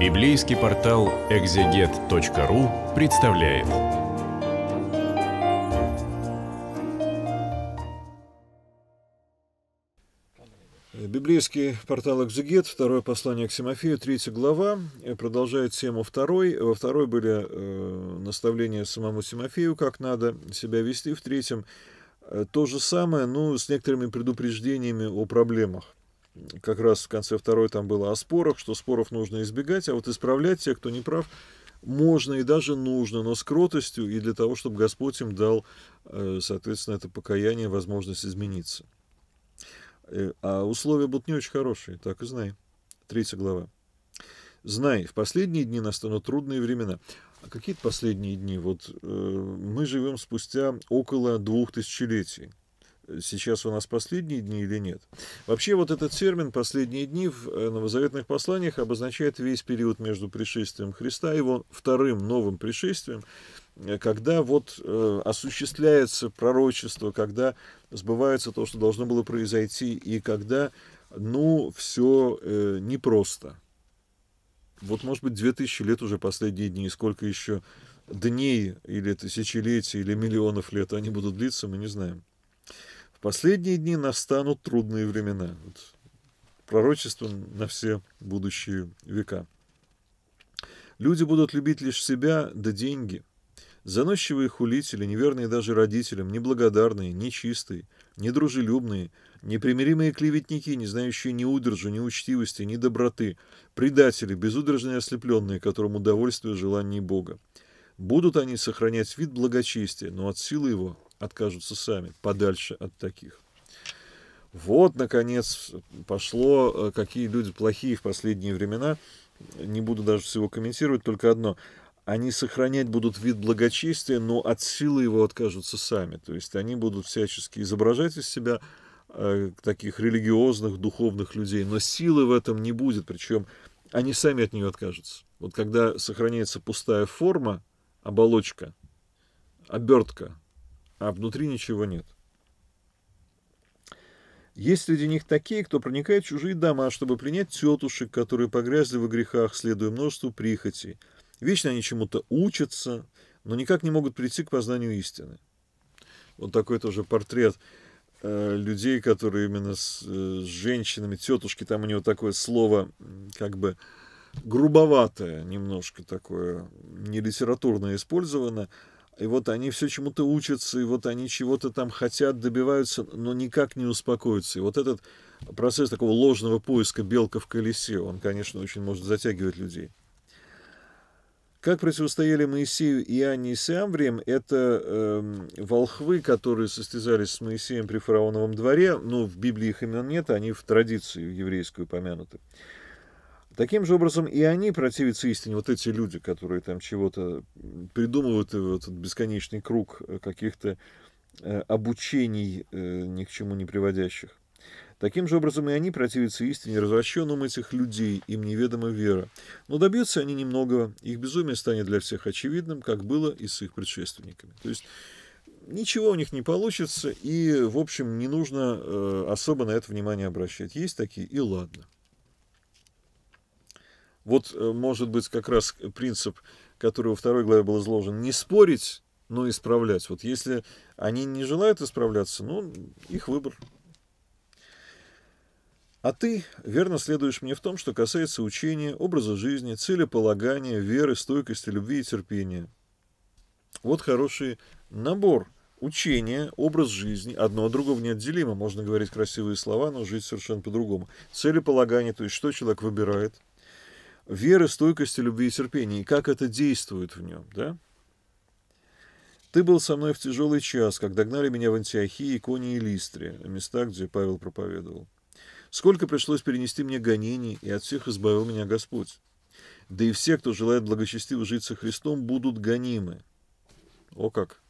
Библейский портал экзегет.ру представляет. Библейский портал «Экзегет», второе послание к Симофею, третья глава, э, продолжает тему второй. Во второй были э, наставления самому Симофею, как надо себя вести. В третьем э, то же самое, но с некоторыми предупреждениями о проблемах как раз в конце второй там было о спорах, что споров нужно избегать, а вот исправлять тех, кто не прав, можно и даже нужно, но с кротостью и для того, чтобы Господь им дал, э, соответственно, это покаяние, возможность измениться. Э, а условия будут не очень хорошие, так и знай. Третья глава. Знай, в последние дни настанут трудные времена. А какие последние дни? Вот э, мы живем спустя около двух тысячелетий сейчас у нас последние дни или нет. Вообще вот этот термин «последние дни» в э, новозаветных посланиях обозначает весь период между пришествием Христа и его вторым новым пришествием, э, когда вот э, осуществляется пророчество, когда сбывается то, что должно было произойти, и когда, ну, все э, непросто. Вот, может быть, 2000 лет уже последние дни, сколько еще дней или тысячелетий или миллионов лет они будут длиться, мы не знаем. В последние дни настанут трудные времена. Вот пророчество на все будущие века. Люди будут любить лишь себя да деньги. Заносчивые хулители, неверные даже родителям, неблагодарные, нечистые, недружелюбные, непримиримые клеветники, не знающие ни удержу, ни учтивости, ни доброты, предатели, безудержные ослепленные, которым удовольствие желаний Бога. Будут они сохранять вид благочестия, но от силы его откажутся сами, подальше от таких. Вот, наконец, пошло, э, какие люди плохие в последние времена. Не буду даже всего комментировать, только одно. Они сохранять будут вид благочестия, но от силы его откажутся сами. То есть они будут всячески изображать из себя э, таких религиозных, духовных людей, но силы в этом не будет, причем они сами от нее откажутся. Вот когда сохраняется пустая форма, оболочка, обертка, а внутри ничего нет. Есть среди них такие, кто проникает в чужие дома, чтобы принять тетушек, которые погрязли в грехах, следуя множеству прихотей. Вечно они чему-то учатся, но никак не могут прийти к познанию истины. Вот такой тоже портрет э, людей, которые именно с, э, с женщинами, тетушки, там у него такое слово, как бы, грубоватое немножко такое, не литературно использовано, и вот они все чему-то учатся, и вот они чего-то там хотят, добиваются, но никак не успокоятся. И вот этот процесс такого ложного поиска белка в колесе, он, конечно, очень может затягивать людей. Как противостояли Моисею и Анне и Сиамврием, это э, волхвы, которые состязались с Моисеем при фараоновом дворе, но ну, в Библии их имен нет, они в традицию еврейскую помянуты. Таким же образом и они противятся истине, вот эти люди, которые там чего-то придумывают, и вот этот бесконечный круг э, каких-то э, обучений, э, ни к чему не приводящих. Таким же образом и они противятся истине, развращенным этих людей, им неведома вера. Но добьются они немногого, их безумие станет для всех очевидным, как было и с их предшественниками. То есть ничего у них не получится, и, в общем, не нужно особо на это внимание обращать. Есть такие, и ладно. Вот, э, может быть, как раз принцип, который во второй главе был изложен, не спорить, но исправлять. Вот если они не желают исправляться, ну, их выбор. А ты верно следуешь мне в том, что касается учения, образа жизни, целеполагания, веры, стойкости, любви и терпения. Вот хороший набор учение, образ жизни, одно от другого неотделимо. Можно говорить красивые слова, но жить совершенно по-другому. Целеполагание, то есть что человек выбирает – веры, стойкости, любви и терпения, и как это действует в нем, да? «Ты был со мной в тяжелый час, когда гнали меня в Антиохии, Иконе и Листре, места, где Павел проповедовал. Сколько пришлось перенести мне гонений, и от всех избавил меня Господь. Да и все, кто желает благочестиво жить со Христом, будут гонимы». О как!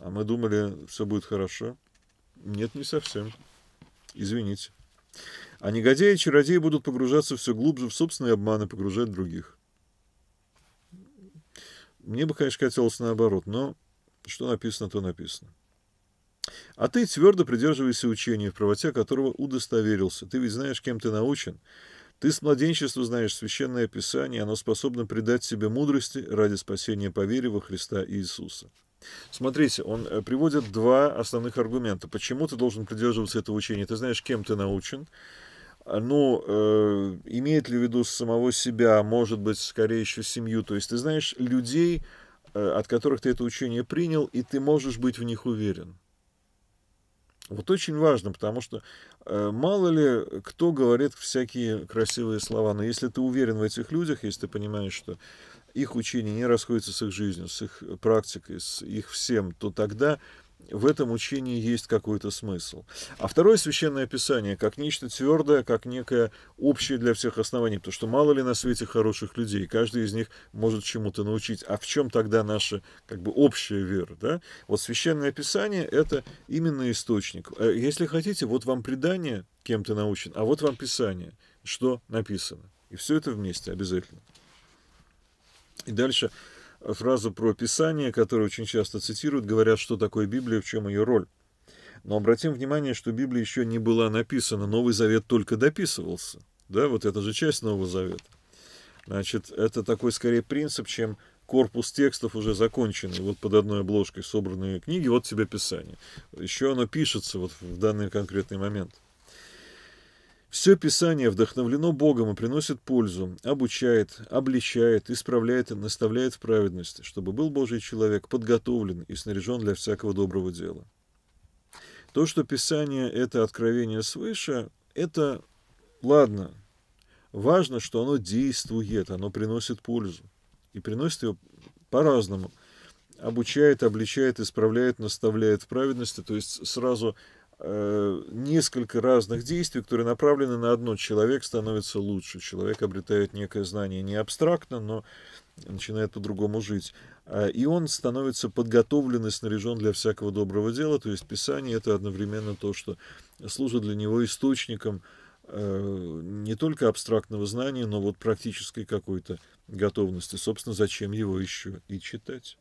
А мы думали, все будет хорошо. Нет, не совсем. Извините. А негодяи и чародеи будут погружаться все глубже в собственные обманы, погружать других. Мне бы, конечно, хотелось наоборот, но что написано, то написано. А ты твердо придерживайся учения, в правоте которого удостоверился. Ты ведь знаешь, кем ты научен. Ты с младенчества знаешь священное писание, оно способно придать себе мудрости ради спасения по вере во Христа Иисуса. Смотрите, он э, приводит два основных аргумента. Почему ты должен придерживаться этого учения? Ты знаешь, кем ты научен. А, ну, э, имеет ли в виду самого себя, может быть, скорее еще семью. То есть ты знаешь людей, э, от которых ты это учение принял, и ты можешь быть в них уверен. Вот очень важно, потому что э, мало ли кто говорит всякие красивые слова, но если ты уверен в этих людях, если ты понимаешь, что их учение не расходится с их жизнью, с их э, практикой, с их всем, то тогда в этом учении есть какой-то смысл. А второе священное писание как нечто твердое, как некое общее для всех оснований, потому что мало ли на свете хороших людей, каждый из них может чему-то научить. А в чем тогда наша как бы общая вера? Да? Вот священное писание – это именно источник. Э, если хотите, вот вам предание, кем ты научен, а вот вам писание, что написано. И все это вместе обязательно. И дальше э, фразу про Писание, которую очень часто цитируют, говорят, что такое Библия, в чем ее роль. Но обратим внимание, что Библия еще не была написана, Новый Завет только дописывался. Да, вот это же часть Нового Завета. Значит, это такой скорее принцип, чем корпус текстов уже законченный, вот под одной обложкой собранные книги, вот тебе Писание. Еще оно пишется вот в данный конкретный момент. Все Писание вдохновлено Богом и приносит пользу, обучает, обличает, исправляет и наставляет в праведности, чтобы был Божий человек подготовлен и снаряжен для всякого доброго дела. То, что Писание — это откровение свыше, это ладно. Важно, что оно действует, оно приносит пользу. И приносит ее по-разному. Обучает, обличает, исправляет, наставляет в праведности. То есть сразу Э, несколько разных действий, которые направлены на одно. Человек становится лучше, человек обретает некое знание не абстрактно, но начинает по-другому жить. А, и он становится подготовлен и снаряжен для всякого доброго дела. То есть Писание – это одновременно то, что служит для него источником э, не только абстрактного знания, но вот практической какой-то готовности. Собственно, зачем его еще и читать?